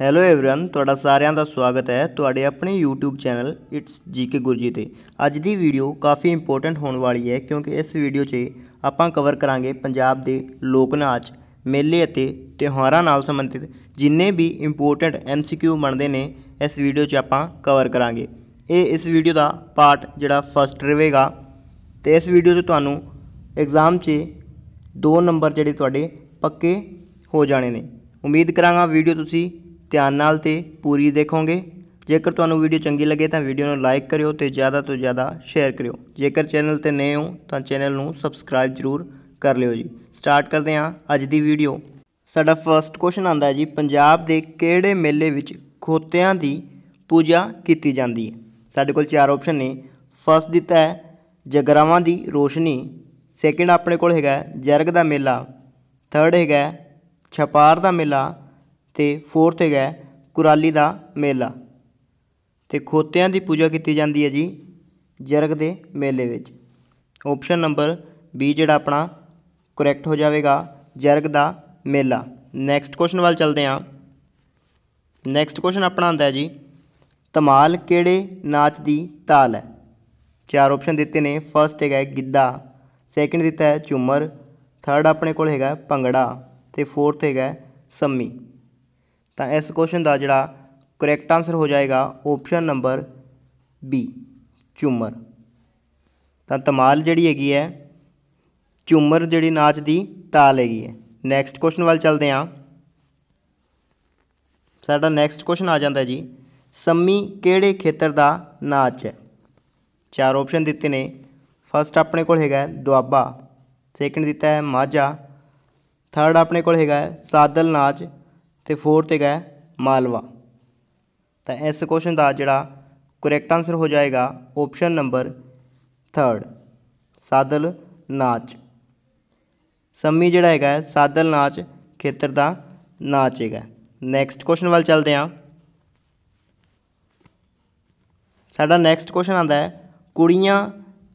hello everyone ਤੁਹਾਡਾ ਸਾਰਿਆਂ ਦਾ ਸਵਾਗਤ ਹੈ ਤੁਹਾਡੇ ਆਪਣੇ YouTube channel it's GK Guruji ਤੇ ਅੱਜ ਦੀ ਵੀਡੀਓ ਕਾਫੀ ਇੰਪੋਰਟੈਂਟ ਹੋਣ ਵਾਲੀ ਹੈ ਕਿਉਂਕਿ ਇਸ ਵੀਡੀਓ 'ਚ ਆਪਾਂ ਕਵਰ ਕਰਾਂਗੇ ਪੰਜਾਬ ਦੇ ਲੋਕ ਨਾਚ ਮੇਲੇ ਅਤੇ ਤਿਉਹਾਰਾਂ ਨਾਲ ਸੰਬੰਧਿਤ ਜਿੰਨੇ ਵੀ ਇੰਪੋਰਟੈਂਟ MCQ ਬਣਦੇ ਨੇ ਇਸ ਵੀਡੀਓ 'ਚ ਆਪਾਂ ਕਵਰ ਕਰਾਂਗੇ ਇਹ ਇਸ ਵੀਡੀਓ ਦਾ ਪਾਰਟ ਜਿਹੜਾ ਫਸਟ ਰਹੇਗਾ ਤੇ ਇਸ ਵੀਡੀਓ 'ਚ ਤੁਹਾਨੂੰ ਐਗਜ਼ਾਮ 'ਚ ਦੋ ਨੰਬਰ ਜਿਹੜੇ ਤੁਹਾਡੇ ਪੱਕੇ ਹੋ ਜਾਣੇ ਨੇ ਉਮੀਦ ਕਰਾਂਗਾ ਵੀਡੀਓ ਤੁਸੀਂ ਧਿਆਨ ਨਾਲ ਤੇ ਪੂਰੀ ਦੇਖੋਗੇ ਜੇਕਰ ਤੁਹਾਨੂੰ ਵੀਡੀਓ ਚੰਗੀ ਲੱਗੇ ਤਾਂ ਵੀਡੀਓ ਨੂੰ ਲਾਈਕ ਕਰਿਓ ਤੇ ਜ਼ਿਆਦਾ ਤੋਂ ਜ਼ਿਆਦਾ ਸ਼ੇਅਰ ਕਰਿਓ ਜੇਕਰ ਚੈਨਲ ਤੇ ਨਏ ਹੋ ਤਾਂ ਚੈਨਲ ਨੂੰ ਸਬਸਕ੍ਰਾਈਬ ਜ਼ਰੂਰ ਕਰ ਲਿਓ ਜੀ ਸਟਾਰਟ ਕਰਦੇ ਹਾਂ ਅੱਜ ਦੀ ਵੀਡੀਓ ਸਾਡਾ ਫਰਸਟ ਕੁਐਸਚਨ ਆਂਦਾ ਹੈ ਜੀ ਪੰਜਾਬ ਦੇ ਕਿਹੜੇ ਮੇਲੇ ਵਿੱਚ ਖੋਤਿਆਂ ਦੀ ਪੂਜਾ ਕੀਤੀ ਜਾਂਦੀ ਹੈ ਸਾਡੇ ਕੋਲ ਚਾਰ ਆਪਸ਼ਨ ਨੇ ਫਸਟ ਦਿੱਤਾ ਹੈ ਜਗਰਾਵਾਂ ਦੀ ਰੋਸ਼ਨੀ ਸੈਕਿੰਡ ਆਪਣੇ ਕੋਲ ਹੈਗਾ ਜਰਗ ਦਾ ਮੇਲਾ ਥਰਡ ਹੈਗਾ ਛਪਾਰ ਦਾ ਮੇਲਾ ਤੇ ਫੋਰਥ ਹੈਗਾ ਕੁਰਾਲੀ ਦਾ ਮੇਲਾ ਤੇ ਖੋਤਿਆਂ ਦੀ ਪੂਜਾ ਕੀਤੀ ਜਾਂਦੀ ਹੈ ਜੀ ਜਰਗ ਦੇ ਮੇਲੇ ਵਿੱਚ ਆਪਸ਼ਨ ਨੰਬਰ ਬੀ ਜਿਹੜਾ ਆਪਣਾ ਕਰੈਕਟ ਹੋ ਜਾਵੇਗਾ ਜਰਗ ਦਾ ਮੇਲਾ ਨੈਕਸਟ ਕੁਐਸਚਨ ਵੱਲ ਚੱਲਦੇ ਹਾਂ ਨੈਕਸਟ ਕੁਐਸਚਨ ਆਪਣਾ ਆਉਂਦਾ ਹੈ ਜੀ ਧਮਾਲ ਕਿਹੜੇ ਨਾਚ ਦੀ ਤਾਲ ਹੈ ਚਾਰ ਆਪਸ਼ਨ ਦਿੱਤੇ ਨੇ ਫਰਸਟ ਹੈਗਾ ਗਿੱਧਾ ਸੈਕਿੰਡ ਦਿੱਤਾ ਹੈ ਝੂਮਰ ਥਰਡ ਆਪਣੇ ਕੋਲ ਹੈਗਾ ਭੰਗੜਾ ਤੇ ਫੋਰਥ ਹੈਗਾ ਸੰਮੀ ਤਾਂ ਇਸ ਕੁਐਸਚਨ ਦਾ ਜਿਹੜਾ ਕਰੈਕਟ ਆਨਸਰ ਹੋ ਜਾਏਗਾ ਆਪਸ਼ਨ ਨੰਬਰ ਬੀ ਝੂਮਰ ਤਾਂ ਤਮਾਲ ਜਿਹੜੀ ਹੈਗੀ ਹੈ ਝੂਮਰ ਜਿਹੜੀ ਨਾਚ ਦੀ ਤਾਲ ਹੈਗੀ ਹੈ ਨੈਕਸਟ ਕੁਐਸਚਨ ਵੱਲ ਚੱਲਦੇ ਹਾਂ ਸਾਡਾ ਨੈਕਸਟ ਕੁਐਸਚਨ ਆ ਜਾਂਦਾ ਜੀ ਸੰਮੀ ਕਿਹੜੇ ਖੇਤਰ ਦਾ ਨਾਚ ਹੈ ਚਾਰ ਆਪਸ਼ਨ ਦਿੱਤੇ ਨੇ ਫਸਟ ਆਪਣੇ ਕੋਲ ਹੈਗਾ ਦੁਆਬਾ ਸੈਕੰਡ ਦਿੱਤਾ ਹੈ ਮਾਝਾ ਥਰਡ ਆਪਣੇ ਕੋਲ ਹੈਗਾ ਸਾਦਲ ਨਾਚ ਤੇ ਤੇ ਹੈਗਾ ਮਾਲਵਾ ਤਾਂ ਇਸ ਕੁਐਸਚਨ ਦਾ ਜਿਹੜਾ ਕਰੈਕਟ ਆਨਸਰ ਹੋ ਜਾਏਗਾ ਆਪਸ਼ਨ ਨੰਬਰ 3 ਸਾਦਲ ਨਾਚ ਸੰਮੀ ਜਿਹੜਾ ਹੈਗਾ ਸਾਦਲ ਨਾਚ ਖੇਤਰ ਦਾ ਨਾਚ ਹੈਗਾ ਨੈਕਸਟ ਕੁਐਸਚਨ ਵੱਲ ਚੱਲਦੇ ਹਾਂ ਸਾਡਾ ਨੈਕਸਟ ਕੁਐਸਚਨ ਆਂਦਾ ਹੈ ਕੁੜੀਆਂ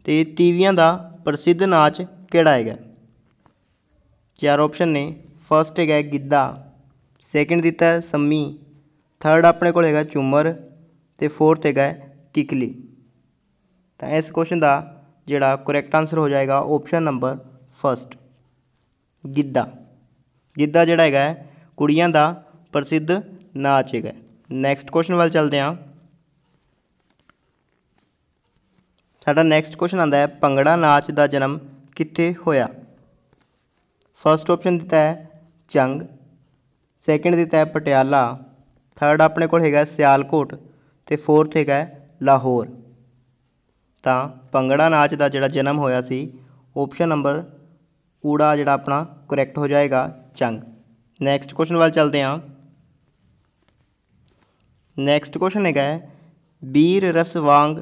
ਤੇ ਤੀਵੀਆਂ ਦਾ ਪ੍ਰਸਿੱਧ ਨਾਚ ਕਿਹੜਾ ਹੈਗਾ ਚਾਰ ਆਪਸ਼ਨ ਨੇ ਫਰਸਟ ਹੈਗਾ ਗਿੱਧਾ ਸੈਕਿੰਡ ਦਿੱਤਾ ਸੰਮੀ ਥਰਡ ਆਪਣੇ ਕੋਲ ਹੈਗਾ ਚੁੰਮਰ ਤੇ ਫੋਰਥ ਹੈਗਾ ਕਿਕਲੀ ਤਾਂ ਇਸ ਕੁਐਸਚਨ ਦਾ ਜਿਹੜਾ ਕਰੈਕਟ ਆਨਸਰ ਹੋ ਜਾਏਗਾ option number first Giddha Giddha ਜਿਹੜਾ ਹੈਗਾ ਕੁੜੀਆਂ ਦਾ ਪ੍ਰਸਿੱਧ ਨਾਚ ਹੈਗਾ ਨੈਕਸਟ ਕੁਐਸਚਨ ਵੱਲ ਚੱਲਦੇ ਹਾਂ ਸਾਡਾ ਨੈਕਸਟ ਕੁਐਸਚਨ ਆਂਦਾ ਹੈ ਪੰਗੜਾ ਨਾਚ ਦਾ ਜਨਮ ਕਿੱਥੇ ਹੋਇਆ ਫਰਸਟ ਆਪਸ਼ਨ ਦਿੱਤਾ ਹੈ ਚੰਗ ਸੈਕਿੰਡ ਦਿੱਤਾ ਹੈ ਪਟਿਆਲਾ ਥਰਡ ਆਪਣੇ ਕੋਲ ਹੈਗਾ ਸਿਆਲਕੋਟ ਤੇ ਫੋਰਥ ਹੈਗਾ ਲਾਹੌਰ ਤਾਂ ਪੰਗੜਾ ਨਾਚ ਦਾ ਜਿਹੜਾ ਜਨਮ ਹੋਇਆ ਸੀ ਆਪਸ਼ਨ ਨੰਬਰ ਊੜਾ ਜਿਹੜਾ ਆਪਣਾ ਕਰੈਕਟ ਹੋ ਜਾਏਗਾ ਚੰਗ ਨੈਕਸਟ ਕੁਐਸਚਨ ਵੱਲ ਚੱਲਦੇ ਹਾਂ ਨੈਕਸਟ ਕੁਐਸਚਨ ਹੈਗਾ ਬੀਰ ਰਸ ਵਾਂਗ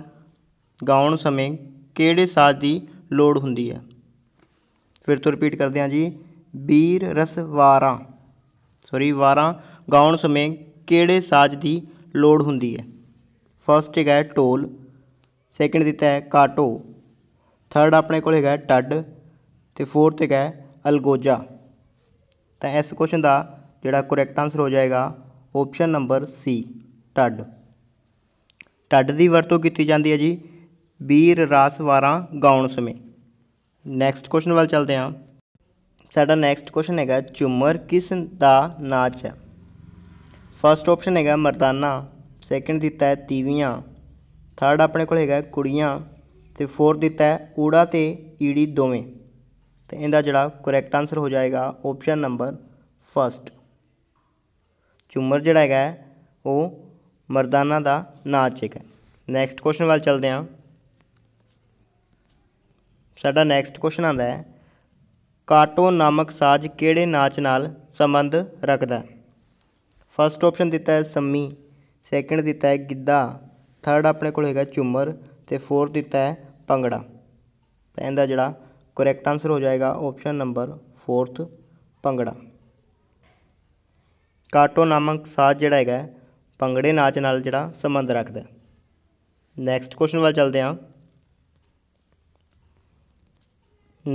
ਗਾਉਣ ਸਮੇਂ ਕਿਹੜੇ ਸਾਜ਼ ਦੀ ਲੋੜ ਹੁੰਦੀ ਹੈ ਫਿਰ ਤੋਂ ਰਿਪੀਟ ਕਰਦੇ ਹਾਂ ਜੀ ਬੀਰ ਰਸ ਵਾਰਾਂ ਸੋਰੀ ਵਾਰਾਂ ਗਾਉਣ ਸਮੇਂ ਕਿਹੜੇ ਸਾਜ਼ ਦੀ ਲੋੜ ਹੁੰਦੀ ਹੈ ਫਸਟ ਹੈਗਾ ਟੋਲ ਸੈਕਿੰਡ ਦਿੱਤਾ ਹੈ ਕਾਟੋ ਥਰਡ ਆਪਣੇ ਕੋਲ ਹੈਗਾ ਟੱਡ ਤੇ ਫੋਰਥ ਹੈਗਾ ਅਲਗੋਜਾ ਤਾਂ ਇਸ ਕੁਐਸਚਨ ਦਾ ਜਿਹੜਾ ਕਰੈਕਟ ਆਨਸਰ ਹੋ ਜਾਏਗਾ ਆਪਸ਼ਨ ਨੰਬਰ ਸੀ ਟੱਡ ਟੱਡ ਦੀ ਵਰਤੋਂ ਕੀਤੀ ਜਾਂਦੀ ਹੈ ਜੀ ਵੀਰ ਰਾਸ ਵਾਰਾਂ ਗਾਉਣ ਸਮੇਂ ਨੈਕਸਟ ਕੁਐਸਚਨ ਵੱਲ ਚੱਲਦੇ ਹਾਂ ਸਾਡਾ ਨੈਕਸਟ ਕੁਐਸਚਨ ਹੈਗਾ ਝੂਮਰ ਕਿਸ ਦਾ ਨਾਚ ਹੈ ਫਰਸਟ ਆਪਸ਼ਨ ਹੈਗਾ ਮਰਦਾਨਾ ਸੈਕੰਡ ਦਿੱਤਾ ਹੈ ਤੀਵੀਆਂ ਥਰਡ ਆਪਣੇ ਕੋਲ ਹੈਗਾ ਕੁੜੀਆਂ ਤੇ ਫੋਰਥ ਦਿੱਤਾ ਹੈ ਊੜਾ ਤੇ ਈੜੀ ਦੋਵੇਂ ਤੇ ਇਹਦਾ ਜਿਹੜਾ ਕਰੈਕਟ ਆਨਸਰ ਹੋ ਜਾਏਗਾ ਆਪਸ਼ਨ ਨੰਬਰ ਫਰਸਟ ਝੂਮਰ ਜਿਹੜਾ ਹੈਗਾ ਉਹ ਮਰਦਾਨਾ ਦਾ ਨਾਚ ਹੈਗਾ ਨੈਕਸਟ ਕੁਐਸਚਨ ਵੱਲ ਚੱਲਦੇ ਹਾਂ ਸਾਡਾ ਨੈਕਸਟ ਕੁਐਸਚਨ ਆਂਦਾ ਹੈ ਕਾਟੋ ਨਾਮਕ ਸਾਜ਼ ਕਿਹੜੇ ਨਾਚ ਨਾਲ ਸੰਬੰਧ ਰੱਖਦਾ ਫਸਟ ਆਪਸ਼ਨ ਦਿੱਤਾ ਹੈ ਸੰਮੀ ਸੈਕਿੰਡ ਦਿੱਤਾ ਹੈ ਗਿੱਧਾ ਥਰਡ ਆਪਣੇ ਕੋਲ ਹੈਗਾ ਚੁੰਮਰ ਤੇ ਫੋਰਥ ਦਿੱਤਾ ਹੈ ਪੰਗੜਾ ਤਾਂ ਇਹਦਾ ਜਿਹੜਾ ਕਰੈਕਟ ਆਨਸਰ ਹੋ ਜਾਏਗਾ ਆਪਸ਼ਨ ਨੰਬਰ ਫੋਰਥ ਪੰਗੜਾ ਕਾਟੋ ਨਾਮਕ ਸਾਜ਼ ਜਿਹੜਾ ਹੈਗਾ ਪੰਗੜੇ ਨਾਚ ਨਾਲ ਜਿਹੜਾ ਸੰਬੰਧ ਰੱਖਦਾ ਨੈਕਸਟ ਕੁਐਸਚਨ ਵੱਲ ਚੱਲਦੇ ਹਾਂ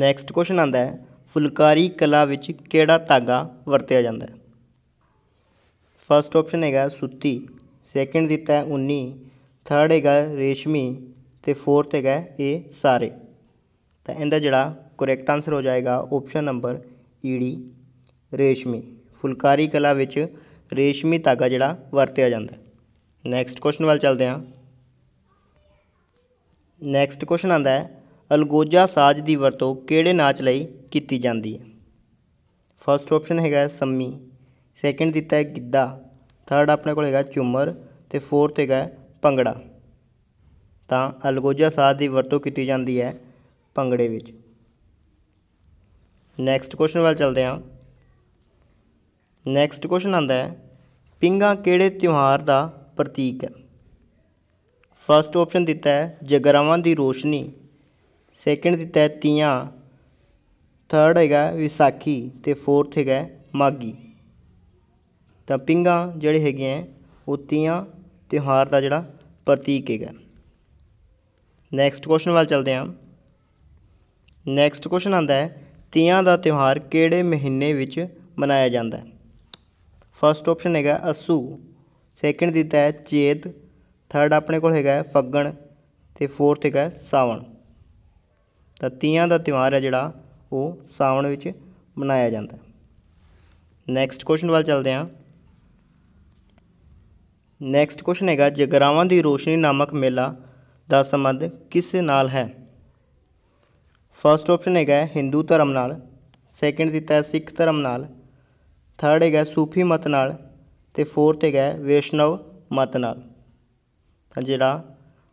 ਨੈਕਸਟ ਕੁਐਸਚਨ ਆਂਦਾ ਹੈ ਫੁਲਕਾਰੀ ਕਲਾ ਵਿੱਚ ਕਿਹੜਾ ਧਾਗਾ ਵਰਤਿਆ ਜਾਂਦਾ ਹੈ ਫਸਟ ਆਪਸ਼ਨ ਹੈਗਾ ਸੁੱਤੀ ਸੈਕਿੰਡ ਦਿੱਤਾ ਹੈ 19 ਥਰਡ ਹੈਗਾ ਰੇਸ਼ਮੀ ਤੇ ਫੋਰਥ ਹੈਗਾ ਇਹ ਸਾਰੇ ਤਾਂ ਇਹਦਾ ਜਿਹੜਾ ਕਰੈਕਟ ਆਨਸਰ ਹੋ ਜਾਏਗਾ ਆਪਸ਼ਨ ਨੰਬਰ ਈਡੀ ਰੇਸ਼ਮੀ ਫੁਲਕਾਰੀ ਕਲਾ ਵਿੱਚ ਰੇਸ਼ਮੀ ਧਾਗਾ ਜਿਹੜਾ ਵਰਤਿਆ ਜਾਂਦਾ ਨੈਕਸਟ ਕੁਐਸਚਨ ਵੱਲ ਚੱਲਦੇ ਹਾਂ ਨੈਕਸਟ ਕੁਐਸਚਨ ਆਂਦਾ ਹੈ ਅਲਗੋਜਾ ਸਾਜ਼ ਦੀ ਵਰਤੋਂ ਕਿਹੜੇ ਨਾਚ ਲਈ ਕੀਤੀ ਜਾਂਦੀ ਹੈ ਫਸਟ ਆਪਸ਼ਨ ਹੈਗਾ ਸੰਮੀ ਸੈਕਿੰਡ ਦਿੱਤਾ ਹੈ ਗਿੱਧਾ ਥਰਡ ਆਪਣੇ ਕੋਲ ਹੈਗਾ ਚੁੰਮਰ ਤੇ ਫੋਰਥ ਹੈਗਾ ਭੰਗੜਾ ਤਾਂ ਅਲਗੋਜਾ ਸਾਜ਼ ਦੀ ਵਰਤੋਂ ਕੀਤੀ ਜਾਂਦੀ ਹੈ ਭੰਗੜੇ ਵਿੱਚ ਨੈਕਸਟ ਕੁਐਸਚਨ ਵੱਲ ਚੱਲਦੇ ਹਾਂ ਨੈਕਸਟ ਕੁਐਸਚਨ ਆਂਦਾ ਹੈ ਪਿੰਗਾ ਕਿਹੜੇ ਤਿਉਹਾਰ ਦਾ ਪ੍ਰਤੀਕ ਹੈ ਫਸਟ ਆਪਸ਼ਨ ਦਿੱਤਾ ਹੈ ਜਗਰਾਵਾਂ ਦੀ ਰੋਸ਼ਨੀ ਸੈਕਿੰਡ ਦਿੱਤਾ ਹੈ ਤੀਆਂ ਥਰਡ ਹੈਗਾ ਵਿਸਾਖੀ ਤੇ ਫੋਰਥ ਹੈਗਾ ਮਾਗੀ ਤਾਂ ਪਿੰਗਾ ਜਿਹੜੇ ਹੈਗੇ ਆ ਉਹ ਤੀਆਂ ਤਿਉਹਾਰ ਦਾ ਜਿਹੜਾ ਪ੍ਰਤੀਕ ਹੈਗਾ ਨੈਕਸਟ ਕੁਐਸਚਨ ਵੱਲ ਚਲਦੇ ਹਾਂ ਨੈਕਸਟ ਕੁਐਸਚਨ ਆਂਦਾ ਹੈ ਤੀਆਂ ਦਾ ਤਿਉਹਾਰ ਕਿਹੜੇ ਮਹੀਨੇ ਵਿੱਚ ਮਨਾਇਆ ਜਾਂਦਾ ਹੈ ਫਰਸਟ ਆਪਸ਼ਨ ਹੈਗਾ ਅਸੂ ਸੈਕਿੰਡ ਦਿੱਤਾ ਹੈ ਚੇਤ ਥਰਡ ਆਪਣੇ ਕੋਲ ਹੈਗਾ ਫੱਗਣ ਤੇ ਫੋਰਥ ਹੈਗਾ ਸਾਵਣ ਤਾਂ ਤੀਆਂ ਦਾ ਤਿਉਹਾਰ ਹੈ ਜਿਹੜਾ ਉਹ ਸਾਵਣ ਵਿੱਚ ਮਨਾਇਆ ਜਾਂਦਾ ਨੈਕਸਟ ਕੁਐਸਚਨ ਵੱਲ ਚੱਲਦੇ ਹਾਂ ਨੈਕਸਟ ਕੁਐਸਚਨ ਹੈਗਾ ਜਗਰਾਵਾਂ ਦੀ ਰੋਸ਼ਨੀ ਨਾਮਕ ਮੇਲਾ ਦਾ ਸੰਬੰਧ ਕਿਸ ਨਾਲ ਹੈ ਫਰਸਟ ਆਪਸ਼ਨ ਹੈਗਾ Hindu ਧਰਮ ਨਾਲ ਸੈਕੰਡ ਦਿੱਤਾ ਹੈ Sikh ਧਰਮ ਨਾਲ ਥਰਡ ਹੈਗਾ ਸੂਫੀ ਮਤ ਨਾਲ ਤੇ ਫੋਰਥ ਹੈਗਾ ਵੈਸ਼ਨਵ ਮਤ ਨਾਲ ਤਾਂ ਜਿਹੜਾ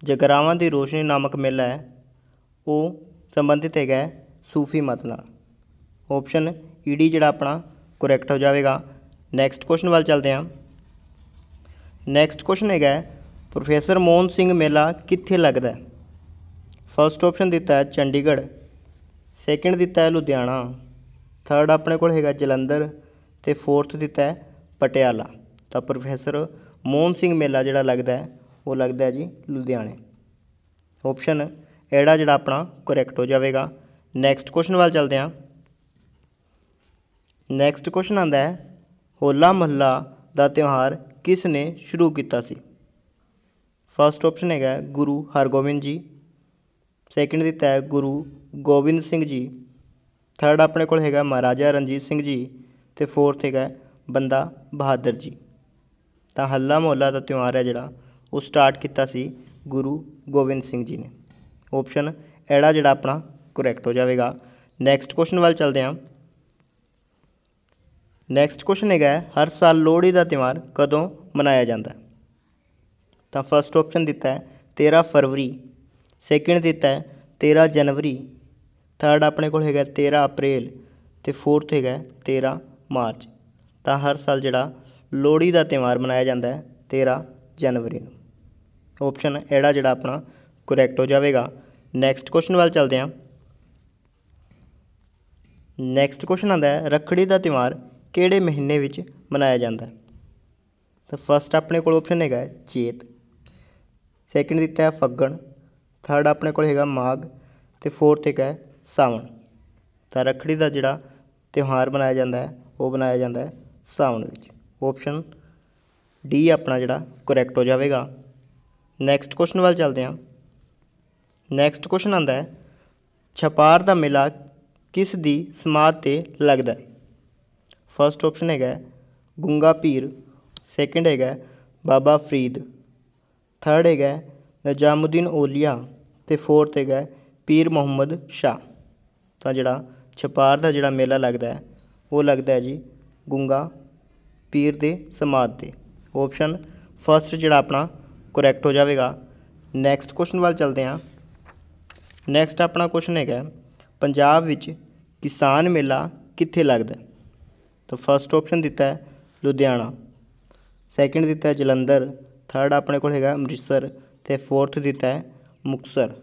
ਜਗਰਾਵਾਂ ਦੀ ਰੋਸ਼ਨੀ ਨਾਮਕ ਮੇਲਾ ਹੈ ਉਹ ਸੰਬੰਧਿਤ ਹੈਗਾ ਸੂਫੀ ਮਤ ਨਾਲ ਆਪਸ਼ਨ ਈਡੀ ਜਿਹੜਾ ਆਪਣਾ ਕਰੈਕਟ ਹੋ ਜਾਵੇਗਾ ਨੈਕਸਟ ਕੁਐਸਚਨ ਵੱਲ ਚੱਲਦੇ ਹਾਂ ਨੈਕਸਟ ਕੁਐਸਚਨ ਹੈਗਾ ਪ੍ਰੋਫੈਸਰ ਮੋਹਨ ਸਿੰਘ ਮੇਲਾ ਕਿੱਥੇ ਲੱਗਦਾ ਹੈ ਫਰਸਟ ਆਪਸ਼ਨ ਦਿੱਤਾ ਹੈ ਚੰਡੀਗੜ੍ਹ ਸੈਕਿੰਡ ਦਿੱਤਾ ਹੈ ਲੁਧਿਆਣਾ ਥਰਡ ਆਪਣੇ ਕੋਲ ਹੈਗਾ ਜਲੰਧਰ ਤੇ ਫੋਰਥ ਦਿੱਤਾ ਹੈ ਪਟਿਆਲਾ ਤਾਂ ਪ੍ਰੋਫੈਸਰ ਮੋਹਨ ਸਿੰਘ ਮੇਲਾ ਜਿਹੜਾ ਲੱਗਦਾ ਹੈ ਉਹ ਲੱਗਦਾ ਹੈ ਜੀ ਲੁਧਿਆਣੇ ਆਪਸ਼ਨ ਇਹੜਾ ਜਿਹੜਾ ਆਪਣਾ ਕਰੈਕਟ ਹੋ ਜਾਵੇਗਾ ਨੈਕਸਟ ਕੁਐਸਚਨ ਵੱਲ ਚੱਲਦੇ ਹਾਂ ਨੈਕਸਟ ਕੁਐਸਚਨ ਆਂਦਾ ਹੈ ਹੋਲਾ ਮਹੱਲਾ ਦਾ ਤਿਉਹਾਰ ਕਿਸ ਨੇ ਸ਼ੁਰੂ ਕੀਤਾ ਸੀ ਫਰਸਟ ਆਪਸ਼ਨ ਹੈਗਾ ਗੁਰੂ ਹਰਗੋਬਿੰਦ ਜੀ ਸੈਕੰਡ ਦਿੱਤਾ ਹੈ ਗੁਰੂ ਗੋਬਿੰਦ ਸਿੰਘ ਜੀ ਥਰਡ ਆਪਣੇ ਕੋਲ ਹੈਗਾ ਮਹਾਰਾਜਾ ਰਣਜੀਤ ਸਿੰਘ ਜੀ ਤੇ ਫੋਰਥ ਹੈਗਾ ਬੰਦਾ ਬਹਾਦਰ ਜੀ ਤਾਂ ਹੱਲਾ ਮਹੱਲਾ ਦਾ ਤਿਉਹਾਰ ਹੈ ਜਿਹੜਾ ਉਹ ਸਟਾਰਟ ਕੀਤਾ ਸੀ ਗੁਰੂ ਗੋਬਿੰਦ ਸਿੰਘ ਜੀ ਨੇ ਆਪਸ਼ਨ ਐੜਾ ਜਿਹੜਾ ਆਪਣਾ ਕਰੈਕਟ ਹੋ ਜਾਵੇਗਾ ਨੈਕਸਟ ਕੁਐਸਚਨ ਵੱਲ ਚਲਦੇ ਹਾਂ ਨੈਕਸਟ ਕੁਐਸਚਨ ਹੈਗਾ ਹਰ ਸਾਲ ਲੋਹੜੀ ਦਾ ਤਿਉਹਾਰ ਕਦੋਂ ਮਨਾਇਆ ਜਾਂਦਾ ਹੈ ਤਾਂ ਫਰਸਟ ਆਪਸ਼ਨ ਦਿੱਤਾ ਹੈ 13 ਫਰਵਰੀ ਸੈਕਿੰਡ ਦਿੱਤਾ ਹੈ 13 ਜਨਵਰੀ ਥਰਡ ਆਪਣੇ ਕੋਲ ਹੈਗਾ 13 ਅਪ੍ਰੈਲ ਤੇ ਫੋਰਥ ਹੈਗਾ 13 ਮਾਰਚ ਤਾਂ ਹਰ ਸਾਲ ਜਿਹੜਾ ਲੋਹੜੀ ਦਾ ਤਿਉਹਾਰ ਮਨਾਇਆ ਜਾਂਦਾ ਹੈ 13 ਜਨਵਰੀ ਨੂੰ ਆਪਸ਼ਨ ਐੜਾ ਜਿਹੜਾ ਆਪਣਾ ਕਰੈਕਟ ਹੋ ਜਾਵੇਗਾ ਨੈਕਸਟ ਕੁਐਸਚਨ ਵੱਲ ਚੱਲਦੇ ਹਾਂ ਨੈਕਸਟ ਕੁਐਸਚਨ ਆਉਂਦਾ ਹੈ ਰੱਖੜੀ ਦਾ ਤਿਵਾਰ ਕਿਹੜੇ ਮਹੀਨੇ ਵਿੱਚ ਮਨਾਇਆ ਜਾਂਦਾ ਹੈ ਤਾਂ ਫਸਟ ਆਪਣੇ ਕੋਲ ਆਪਸ਼ਨ ਹੈਗਾ ਚੇਤ ਸੈਕਿੰਡ ਦਿੱਤਾ ਹੈ ਫੱਗਣ ਥਰਡ ਆਪਣੇ ਕੋਲ ਹੈਗਾ ਮਾਘ ਤੇ ਫੋਰਥ ਹੈਗਾ ਸਾਵਣ ਤਾਂ ਰੱਖੜੀ ਦਾ ਜਿਹੜਾ ਤਿਉਹਾਰ ਮਨਾਇਆ ਜਾਂਦਾ ਹੈ ਉਹ ਮਨਾਇਆ ਜਾਂਦਾ ਹੈ ਸਾਵਣ ਵਿੱਚ ਆਪਸ਼ਨ ਡੀ ਆਪਣਾ ਜਿਹੜਾ ਕਰੈਕਟ ਹੋ ਜਾਵੇਗਾ ਨੈਕਸਟ ਕੁਐਸਚਨ ਵੱਲ ਚੱਲਦੇ ਹਾਂ ਨੈਕਸਟ ਕੁਐਸਚਨ ਆਂਦਾ ਹੈ ਛਪਾਰ ਦਾ ਮੇਲਾ ਕਿਸ ਦੀ ਸਮਾਦ ਤੇ ਲੱਗਦਾ ਹੈ ਫਰਸਟ ਆਪਸ਼ਨ ਹੈਗਾ ਗੁੰਗਾ ਪੀਰ ਸੈਕੰਡ ਹੈਗਾ ਬਾਬਾ ਫਰੀਦ ਥਰਡ ਹੈਗਾ ਨਜਾਮਉਦੀਨ ਔਲੀਆ ਤੇ ਫੋਰਥ ਹੈਗਾ ਪੀਰ ਮੁਹੰਮਦ ਸ਼ਾ ਤਾਂ ਜਿਹੜਾ ਛਪਾਰ ਦਾ ਜਿਹੜਾ ਮੇਲਾ ਲੱਗਦਾ ਹੈ ਉਹ ਲੱਗਦਾ ਹੈ ਜੀ ਗੁੰਗਾ ਪੀਰ ਦੇ ਸਮਾਦ ਤੇ ਆਪਸ਼ਨ ਫਰਸਟ ਜਿਹੜਾ ਆਪਣਾ ਕਰੈਕਟ ਹੋ ਜਾਵੇਗਾ ਨੈਕਸਟ ਕੁਐਸਚਨ ਵੱਲ ਚਲਦੇ ਹਾਂ ਨੈਕਸਟ ਆਪਣਾ ਕੁਐਸਚਨ ਹੈਗਾ ਪੰਜਾਬ ਵਿੱਚ ਕਿਸਾਨ ਮੇਲਾ ਕਿੱਥੇ ਲੱਗਦਾ ਤਾਂ ਫਰਸਟ ਆਪਸ਼ਨ ਦਿੱਤਾ ਹੈ ਲੁਧਿਆਣਾ ਸੈਕਿੰਡ ਦਿੱਤਾ ਹੈ ਜਲੰਧਰ ਥਰਡ ਆਪਣੇ ਕੋਲ ਹੈਗਾ ਅੰਮ੍ਰਿਤਸਰ ਤੇ ਫੋਰਥ ਦਿੱਤਾ ਹੈ ਮੁਕਸਰ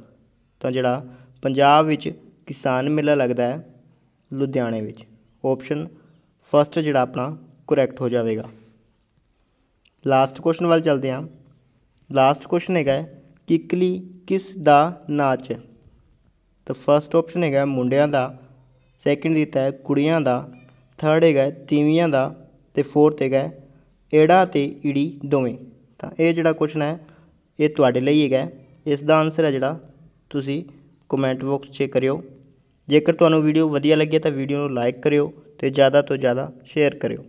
ਤਾਂ ਜਿਹੜਾ ਪੰਜਾਬ ਵਿੱਚ ਕਿਸਾਨ ਮੇਲਾ ਲੱਗਦਾ ਹੈ ਲੁਧਿਆਣੇ ਵਿੱਚ ਆਪਸ਼ਨ ਫਰਸਟ ਜਿਹੜਾ ਆਪਣਾ ਕਰੈਕਟ ਹੋ ਜਾਵੇਗਾ ਲਾਸਟ ਕੁਐਸਚਨ ਵੱਲ ਚੱਲਦੇ ਹਾਂ ਲਾਸਟ ਕੁਐਸਚਨ ਹੈਗਾ ਕਿਕਲੀ ਕਿਸ ਦਾ ਨਾਚ ਹੈ ਤਾਂ ਫਸਟ ਆਪਸ਼ਨ ਹੈਗਾ ਮੁੰਡਿਆਂ ਦਾ ਸੈਕਿੰਡ ਦਿੱਤਾ ਹੈ ਕੁੜੀਆਂ ਦਾ ਥਰਡ ਹੈਗਾ ਤੀਵੀਆਂ ਦਾ ਤੇ ਫੋਰਥ ਹੈਗਾ ਏੜਾ ਤੇ ਈੜੀ ਦੋਵੇਂ ਤਾਂ ਇਹ ਜਿਹੜਾ ਕੁਐਸਚਨ ਹੈ ਇਹ ਤੁਹਾਡੇ ਲਈ ਹੈਗਾ ਇਸ ਦਾ ਆਨਸਰ ਹੈ ਜਿਹੜਾ ਤੁਸੀਂ ਕਮੈਂਟ ਬਾਕਸ 'ਚ ਕਰਿਓ ਜੇਕਰ ਤੁਹਾਨੂੰ ਵੀਡੀਓ ਵਧੀਆ ਲੱਗੇ ਤਾਂ ਵੀਡੀਓ ਨੂੰ ਲਾਈਕ ਕਰਿਓ ਤੇ ਜ਼ਿਆਦਾ ਤੋਂ ਜ਼ਿਆਦਾ ਸ਼ੇਅਰ ਕਰਿਓ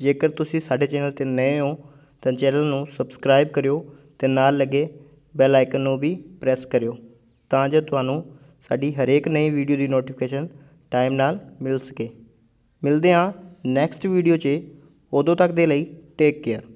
ਜੇਕਰ ਤੁਸੀਂ ਸਾਡੇ ਚੈਨਲ ਤੇ ਨਵੇਂ ਹੋ ਤਾਂ ਚੈਨਲ ਨੂੰ ਸਬਸਕ੍ਰਾਈਬ ਕਰਿਓ ਤੇ ਨਾਲ ਲੱਗੇ ਬੈਲ ਆਈਕਨ ਨੂੰ ਵੀ ਪ੍ਰੈਸ ਕਰਿਓ ਤਾਂ ਜੋ ਤੁਹਾਨੂੰ ਸਾਡੀ ਹਰੇਕ ਨਈ ਵੀਡੀਓ ਦੀ ਨੋਟੀਫਿਕੇਸ਼ਨ ਟਾਈਮ ਨਾਲ ਮਿਲ ਸਕੇ ਮਿਲਦੇ ਹਾਂ ਨੈਕਸਟ ਵੀਡੀਓ 'ਚ ਉਦੋਂ ਤੱਕ ਦੇ ਲਈ ਟੇਕ ਕੇਅਰ